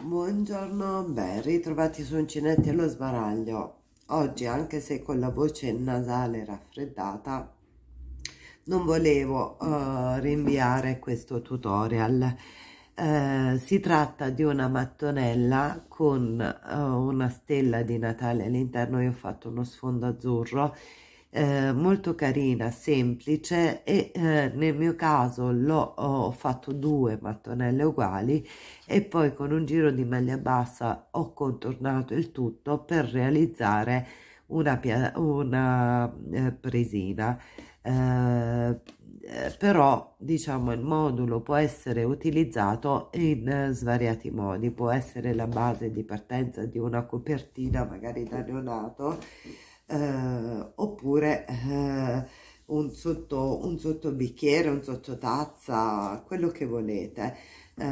Buongiorno, ben ritrovati su Uncinetti allo sbaraglio. Oggi, anche se con la voce nasale raffreddata, non volevo uh, rinviare questo tutorial uh, si tratta di una mattonella con uh, una stella di Natale all'interno io ho fatto uno sfondo azzurro molto carina semplice e nel mio caso l'ho ho fatto due mattonelle uguali e poi con un giro di maglia bassa ho contornato il tutto per realizzare una, una eh, presina eh, però diciamo il modulo può essere utilizzato in eh, svariati modi può essere la base di partenza di una copertina magari da neonato eh, oppure eh, un, sotto, un sottobicchiere un sottotazza quello che volete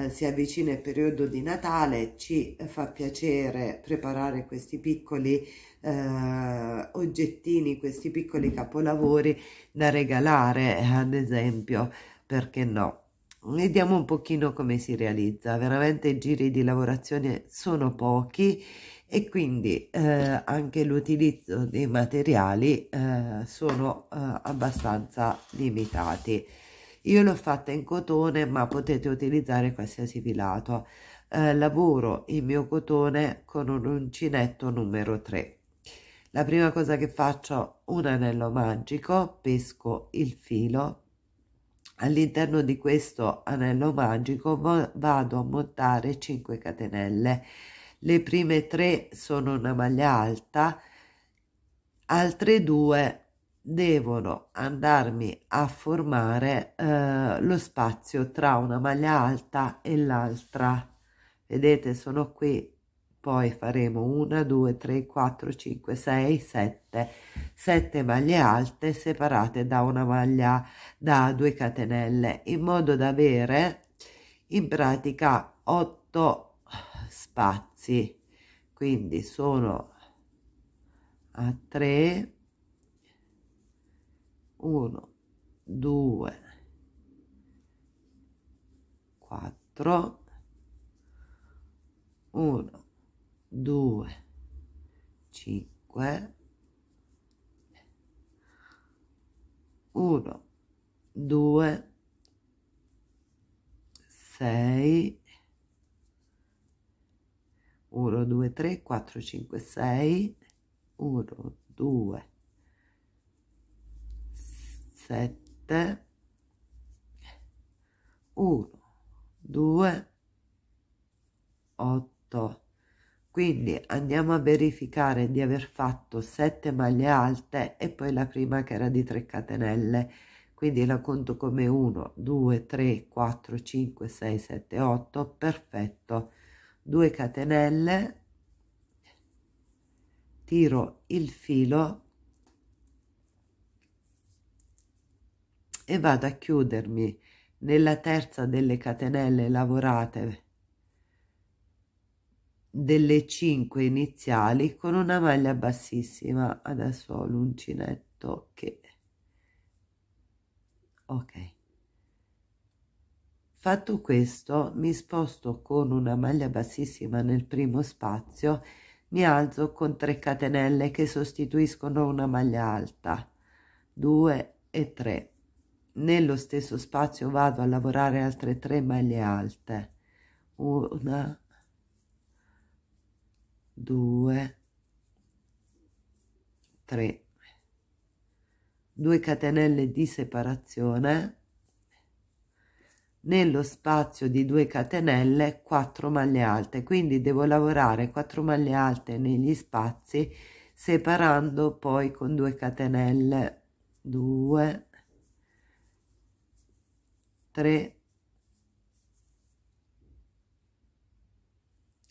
si avvicina il periodo di Natale ci fa piacere preparare questi piccoli eh, oggettini, questi piccoli capolavori da regalare, eh, ad esempio, perché no? Vediamo un pochino come si realizza, veramente i giri di lavorazione sono pochi e quindi eh, anche l'utilizzo dei materiali eh, sono eh, abbastanza limitati. Io l'ho fatta in cotone ma potete utilizzare qualsiasi filato. Eh, lavoro il mio cotone con un uncinetto numero 3. La prima cosa che faccio un anello magico, pesco il filo, all'interno di questo anello magico vado a montare 5 catenelle. Le prime tre sono una maglia alta, altre due devono andarmi a formare eh, lo spazio tra una maglia alta e l'altra vedete sono qui poi faremo 1 2 3 4 5 6 7 7 maglie alte separate da una maglia da 2 catenelle in modo da avere in pratica 8 spazi quindi sono a 3 1 2 4 1 2 5 1 2 6 1 2 3 4 5 6 1 2 7 1 2 8 quindi andiamo a verificare di aver fatto 7 maglie alte e poi la prima che era di 3 catenelle quindi la conto come 1 2 3 4 5 6 7 8 perfetto 2 catenelle tiro il filo e vado a chiudermi nella terza delle catenelle lavorate delle 5 iniziali con una maglia bassissima adesso ho l'uncinetto che ok fatto questo mi sposto con una maglia bassissima nel primo spazio mi alzo con 3 catenelle che sostituiscono una maglia alta 2 e 3 nello stesso spazio vado a lavorare altre 3 maglie alte una 2 3 2 catenelle di separazione nello spazio di 2 catenelle 4 maglie alte quindi devo lavorare 4 maglie alte negli spazi separando poi con 2 catenelle 2 3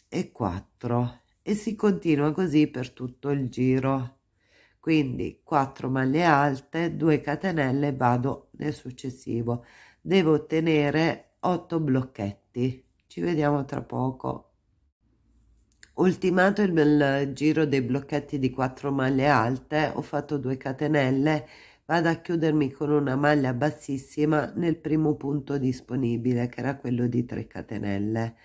e 4 e si continua così per tutto il giro quindi 4 maglie alte 2 catenelle vado nel successivo devo ottenere 8 blocchetti ci vediamo tra poco ultimato il giro dei blocchetti di 4 maglie alte ho fatto 2 catenelle vado a chiudermi con una maglia bassissima nel primo punto disponibile che era quello di 3 catenelle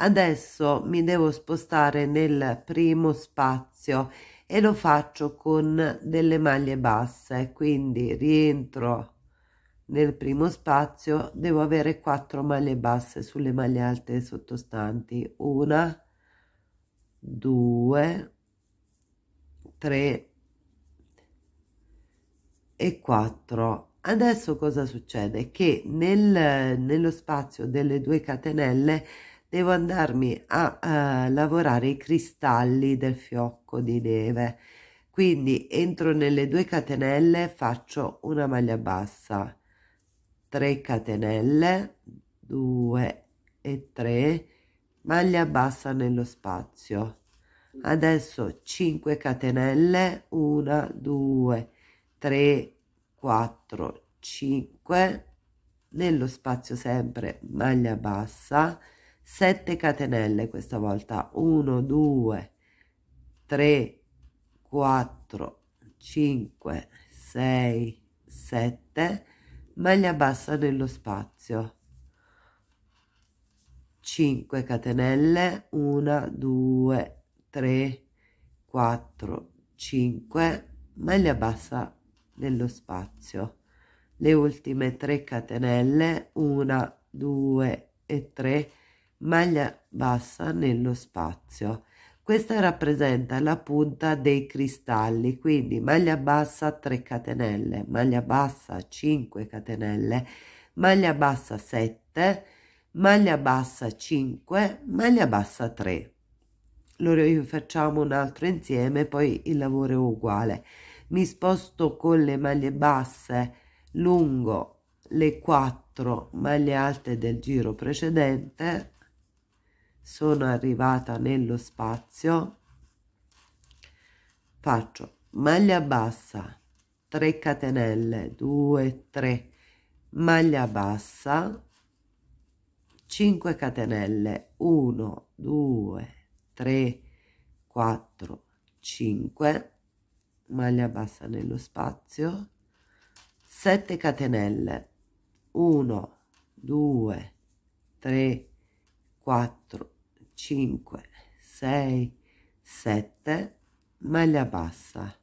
Adesso mi devo spostare nel primo spazio e lo faccio con delle maglie basse, quindi rientro nel primo spazio, devo avere 4 maglie basse sulle maglie alte sottostanti, una, due, tre e 4. Adesso cosa succede? Che nel, nello spazio delle due catenelle devo andarmi a uh, lavorare i cristalli del fiocco di neve quindi entro nelle due catenelle faccio una maglia bassa 3 catenelle 2 e 3 maglia bassa nello spazio adesso 5 catenelle 1 2 3 4 5 nello spazio sempre maglia bassa 7 catenelle questa volta 1 2 3 4 5 6 7 maglia bassa nello spazio 5 catenelle 1 2 3 4 5 maglia bassa nello spazio le ultime 3 catenelle 1 2 e 3 maglia bassa nello spazio. Questa rappresenta la punta dei cristalli, quindi maglia bassa 3 catenelle, maglia bassa 5 catenelle, maglia bassa 7, maglia bassa 5, maglia bassa 3. Lo rifacciamo un altro insieme, poi il lavoro è uguale. Mi sposto con le maglie basse lungo le 4 maglie alte del giro precedente sono arrivata nello spazio faccio maglia bassa 3 catenelle 2 3 maglia bassa 5 catenelle 1 2 3 4 5 maglia bassa nello spazio 7 catenelle 1 2 3 4 5 6 7 maglia bassa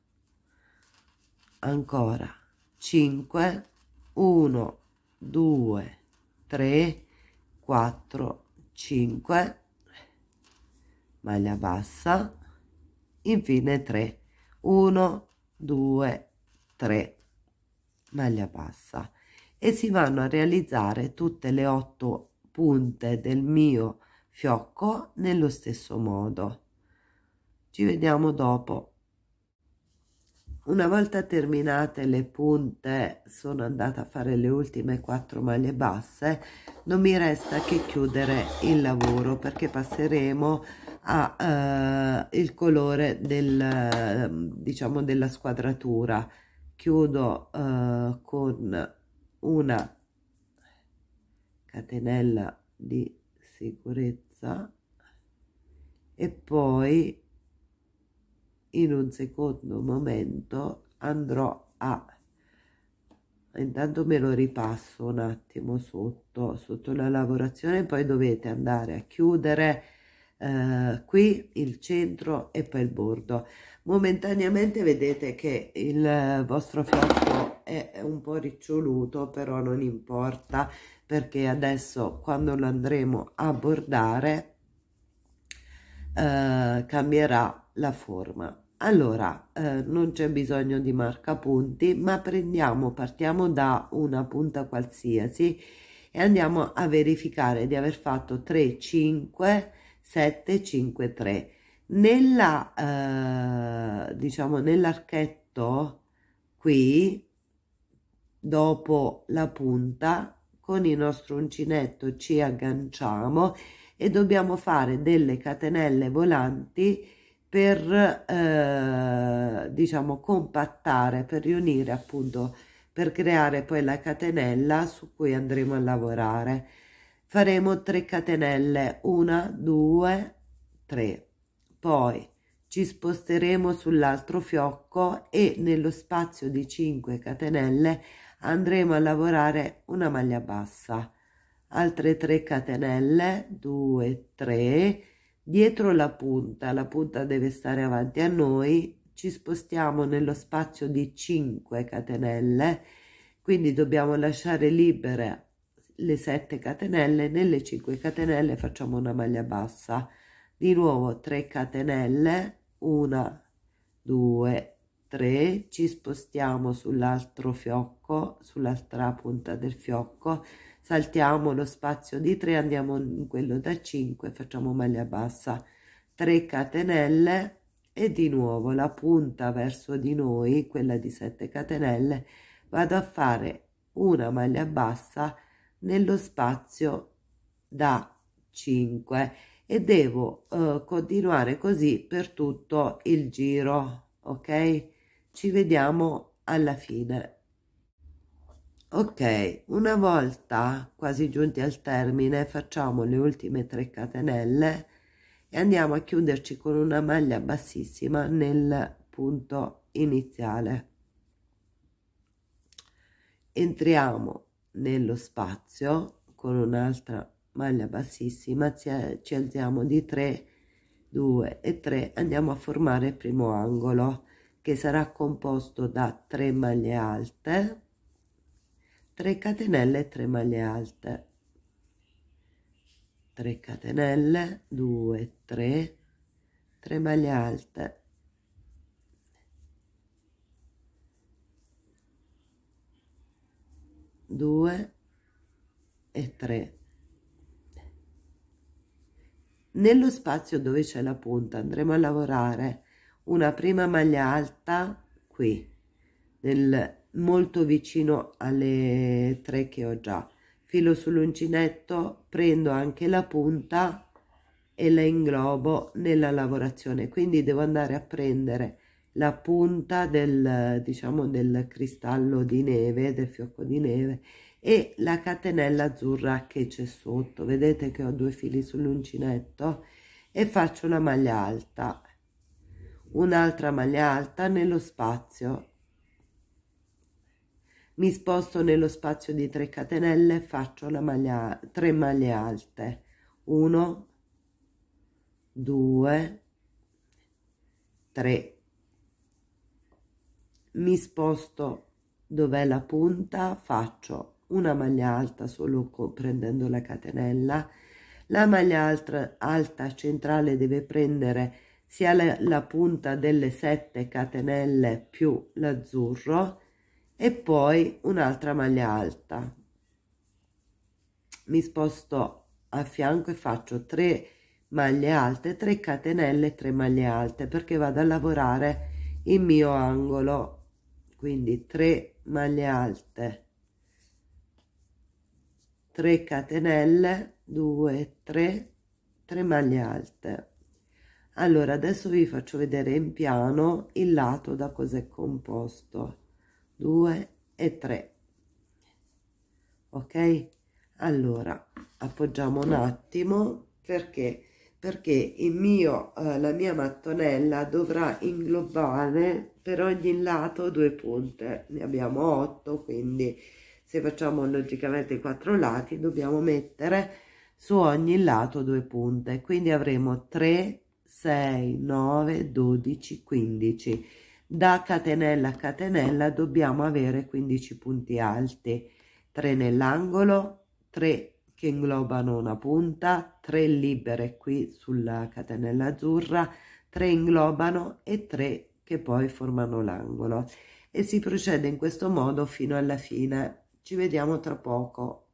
ancora 5 1 2 3 4 5 maglia bassa infine 3 1 2 3 maglia bassa e si vanno a realizzare tutte le otto punte del mio fiocco nello stesso modo. Ci vediamo dopo. Una volta terminate le punte, sono andata a fare le ultime quattro maglie basse, non mi resta che chiudere il lavoro perché passeremo al eh, colore del, diciamo, della squadratura. Chiudo eh, con una catenella di sicurezza e poi in un secondo momento andrò a intanto me lo ripasso un attimo sotto sotto la lavorazione poi dovete andare a chiudere eh, qui il centro e poi il bordo momentaneamente vedete che il vostro fiocco è un po' riccioluto però non importa perché adesso quando lo andremo a bordare eh, cambierà la forma allora eh, non c'è bisogno di marca punti ma prendiamo partiamo da una punta qualsiasi e andiamo a verificare di aver fatto 3 5 7 5 3 nella eh, diciamo nell'archetto qui dopo la punta con il nostro uncinetto ci agganciamo e dobbiamo fare delle catenelle volanti per eh, diciamo compattare per riunire appunto per creare poi la catenella su cui andremo a lavorare faremo 3 catenelle 1 2 3 poi ci sposteremo sull'altro fiocco e nello spazio di 5 catenelle andremo a lavorare una maglia bassa altre 3 catenelle 2 3 dietro la punta la punta deve stare avanti a noi ci spostiamo nello spazio di 5 catenelle quindi dobbiamo lasciare libere le 7 catenelle nelle 5 catenelle facciamo una maglia bassa di nuovo 3 catenelle 1 2 3 ci spostiamo sull'altro fiocco sull'altra punta del fiocco saltiamo lo spazio di 3 andiamo in quello da 5 facciamo maglia bassa 3 catenelle e di nuovo la punta verso di noi quella di 7 catenelle vado a fare una maglia bassa nello spazio da 5 e devo eh, continuare così per tutto il giro ok ci vediamo alla fine. Ok, una volta quasi giunti al termine facciamo le ultime 3 catenelle e andiamo a chiuderci con una maglia bassissima nel punto iniziale. Entriamo nello spazio con un'altra maglia bassissima, ci alziamo di 3, 2 e 3, andiamo a formare il primo angolo che sarà composto da 3 maglie alte 3 catenelle 3 maglie alte 3 catenelle 2 3 3 maglie alte due e tre nello spazio dove c'è la punta andremo a lavorare una prima maglia alta qui nel molto vicino alle tre che ho già filo sull'uncinetto prendo anche la punta e la inglobo nella lavorazione quindi devo andare a prendere la punta del diciamo del cristallo di neve del fiocco di neve e la catenella azzurra che c'è sotto vedete che ho due fili sull'uncinetto e faccio una maglia alta un'altra maglia alta nello spazio. Mi sposto nello spazio di 3 catenelle, faccio la maglia 3 maglie alte. 1 2 3 mi sposto dov'è la punta, faccio una maglia alta solo prendendo la catenella. La maglia alta, alta centrale deve prendere sia la, la punta delle 7 catenelle più l'azzurro e poi un'altra maglia alta mi sposto a fianco e faccio 3 maglie alte 3 catenelle 3 maglie alte perché vado a lavorare il mio angolo quindi 3 maglie alte 3 catenelle 2 3 3 maglie alte allora adesso vi faccio vedere in piano il lato da cos'è composto 2 e 3 ok allora appoggiamo un attimo perché perché il mio eh, la mia mattonella dovrà inglobare per ogni lato due punte ne abbiamo 8 quindi se facciamo logicamente i quattro lati dobbiamo mettere su ogni lato due punte quindi avremo 3 6, 9, 12, 15. Da catenella a catenella dobbiamo avere 15 punti alti, 3 nell'angolo, 3 che inglobano una punta, 3 libere qui sulla catenella azzurra, 3 inglobano e 3 che poi formano l'angolo. E si procede in questo modo fino alla fine. Ci vediamo tra poco.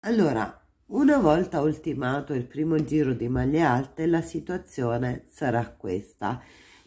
Allora, una volta ultimato il primo giro di maglie alte la situazione sarà questa.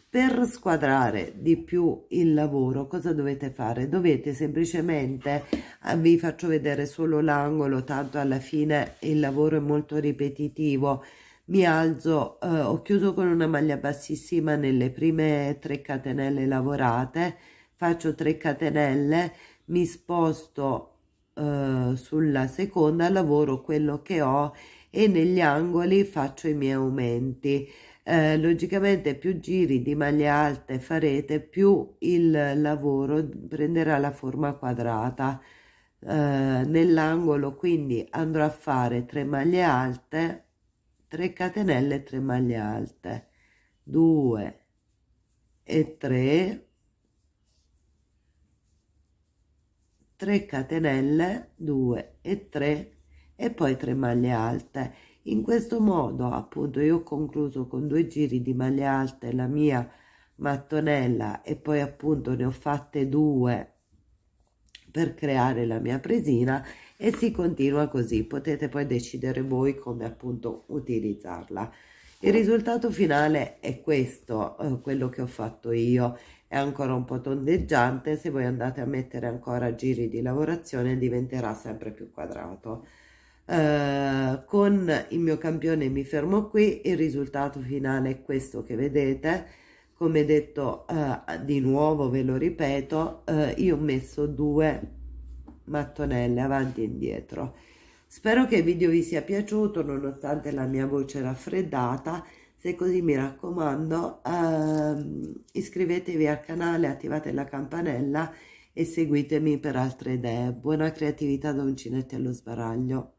Per squadrare di più il lavoro cosa dovete fare? Dovete semplicemente, eh, vi faccio vedere solo l'angolo, tanto alla fine il lavoro è molto ripetitivo, mi alzo, eh, ho chiuso con una maglia bassissima nelle prime 3 catenelle lavorate, faccio 3 catenelle, mi sposto eh, sulla seconda lavoro quello che ho e negli angoli faccio i miei aumenti. Eh, logicamente più giri di maglie alte farete, più il lavoro prenderà la forma quadrata. Eh, nell'angolo quindi andrò a fare 3 maglie alte, 3 catenelle, 3 maglie alte, 2 e 3 3 catenelle 2 e 3 e poi 3 maglie alte in questo modo appunto io ho concluso con due giri di maglie alte la mia mattonella e poi appunto ne ho fatte due per creare la mia presina e si continua così potete poi decidere voi come appunto utilizzarla il risultato finale è questo eh, quello che ho fatto io è ancora un po' tondeggiante, se voi andate a mettere ancora giri di lavorazione diventerà sempre più quadrato. Eh, con il mio campione mi fermo qui, il risultato finale è questo che vedete, come detto eh, di nuovo ve lo ripeto, eh, io ho messo due mattonelle avanti e indietro. Spero che il video vi sia piaciuto nonostante la mia voce raffreddata se così mi raccomando ehm, iscrivetevi al canale attivate la campanella e seguitemi per altre idee buona creatività da uncinetti allo sbaraglio